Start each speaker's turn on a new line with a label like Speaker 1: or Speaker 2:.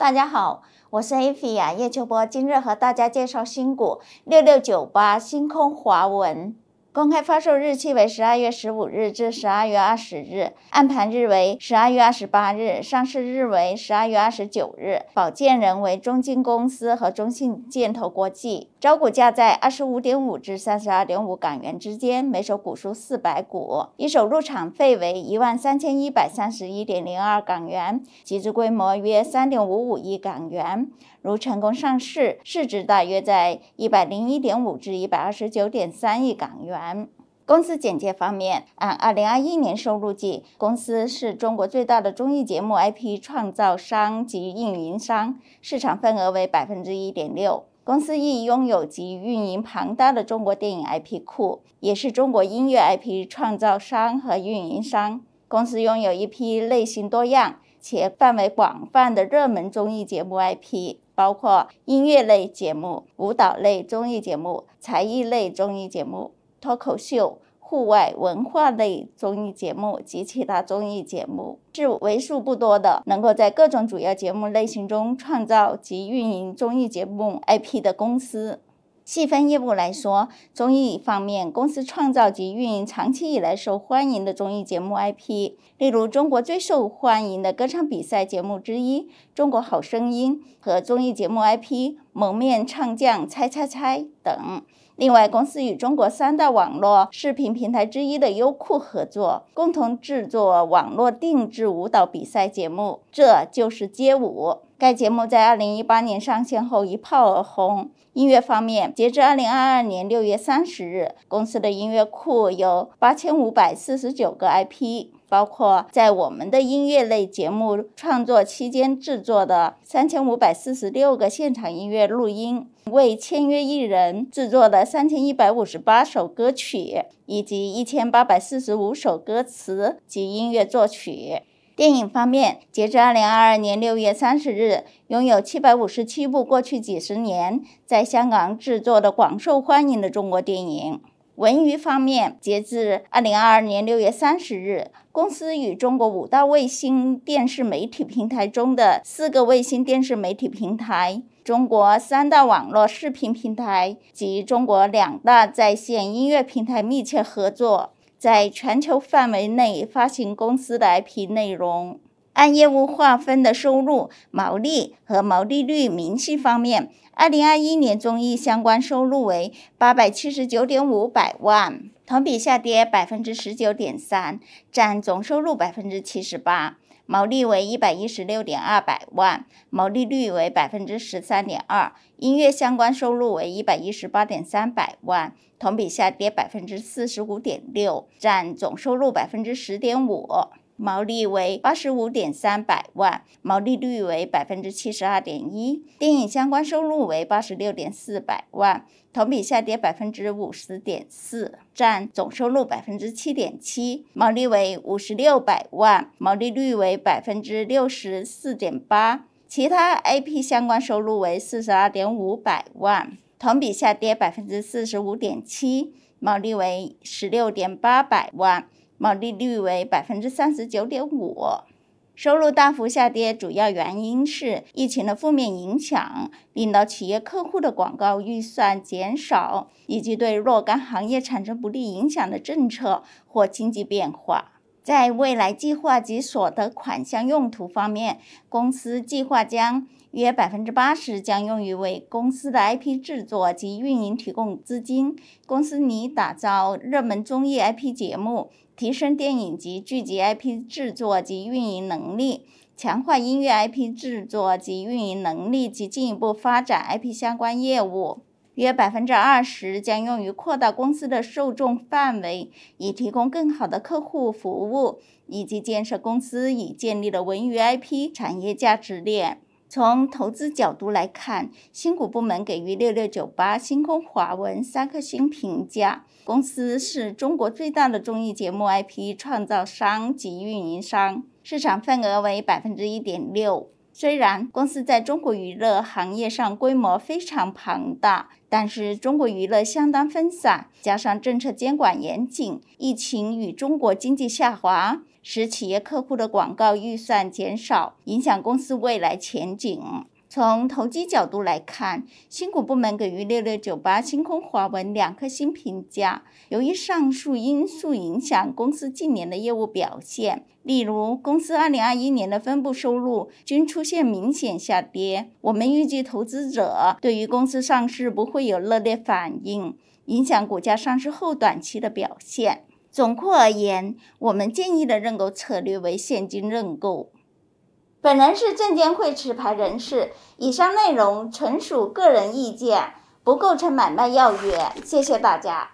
Speaker 1: 大家好，我是 A 菲亚。叶秋波。今日和大家介绍新股六六九八星空华文。公开发售日期为十二月十五日至十二月二十日，按盘日为十二月二十八日，上市日为十二月二十九日。保荐人为中金公司和中信建投国际。招股价在二十五点五至三十二点五港元之间，每手股数四百股，一手入场费为一万三千一百三十一点零二港元，集资规模约三点五五亿港元。如成功上市，市值大约在一百零一点五至一百二十九点三亿港元。公司简介方面，按二零二一年收入计，公司是中国最大的综艺节目 IP 创造商及运营商，市场份额为百分之一点六。公司亦拥有及运营庞大的中国电影 IP 库，也是中国音乐 IP 创造商和运营商。公司拥有一批类型多样。且范围广泛的热门综艺节目 IP，包括音乐类节目、舞蹈类综艺节目、才艺类综艺节目、脱口秀、户外文化类综艺节目及其他综艺节目，是为数不多的能够在各种主要节目类型中创造及运营综艺节目 IP 的公司。细分业务来说，综艺方面，公司创造及运营长期以来受欢迎的综艺节目 IP，例如中国最受欢迎的歌唱比赛节目之一《中国好声音》和综艺节目 IP。蒙面唱将猜猜猜等。另外，公司与中国三大网络视频平台之一的优酷合作，共同制作网络定制舞蹈比赛节目，这就是街舞。该节目在二零一八年上线后一炮而红。音乐方面，截至二零二二年六月三十日，公司的音乐库有八千五百四十九个 IP。包括在我们的音乐类节目创作期间制作的三千五百四十六个现场音乐录音，为签约艺人制作的三千一百五十八首歌曲，以及一千八百四十五首歌词及音乐作曲。电影方面，截至二零二二年六月三十日，拥有七百五十七部过去几十年在香港制作的广受欢迎的中国电影。文娱方面，截至二零二二年六月三十日，公司与中国五大卫星电视媒体平台中的四个卫星电视媒体平台、中国三大网络视频平台及中国两大在线音乐平台密切合作，在全球范围内发行公司的 IP 内容。按业务划分的收入、毛利和毛利率明细方面，二零二一年综艺相关收入为八百七十九点五百万，同比下跌百分之十九点三，占总收入百分之七十八，毛利为一百一十六点二百万，毛利率为百分之十三点二。音乐相关收入为一百一十八点三百万，同比下跌百分之四十五点六，占总收入百分之十点五。毛利为八十五点三百万，毛利率为百分之七十二点一。电影相关收入为八十六点四百万，同比下跌百分之五十点四，占总收入百分之七点七，毛利为五十六百万，毛利率为百分之六十四点八。其他 IP 相关收入为四十二点五百万，同比下跌百分之四十五点七，毛利为十六点八百万。毛利率为百分之三十九点五，收入大幅下跌，主要原因是疫情的负面影响，令到企业客户的广告预算减少，以及对若干行业产生不利影响的政策或经济变化。在未来计划及所得款项用途方面，公司计划将约百分之八十将用于为公司的 IP 制作及运营提供资金。公司拟打造热门综艺 IP 节目。提升电影及剧集 IP 制作及运营能力，强化音乐 IP 制作及运营能力，及进一步发展 IP 相关业务。约百分之二十将用于扩大公司的受众范围，以提供更好的客户服务，以及建设公司已建立的文娱 IP 产业价值链。从投资角度来看，新股部门给予六六九八、星空华文三颗星评价。公司是中国最大的综艺节目 IP 创造商及运营商，市场份额为百分之一点六。虽然公司在中国娱乐行业上规模非常庞大，但是中国娱乐相当分散，加上政策监管严谨，疫情与中国经济下滑，使企业客户的广告预算减少，影响公司未来前景。从投机角度来看，新股部门给予六六九八、星空华文两颗星评价。由于上述因素影响，公司近年的业务表现，例如公司二零二一年的分部收入均出现明显下跌。我们预计投资者对于公司上市不会有热烈反应，影响股价上市后短期的表现。总括而言，我们建议的认购策略为现金认购。本人是证监会持牌人士，以上内容纯属个人意见，不构成买卖要约。谢谢大家。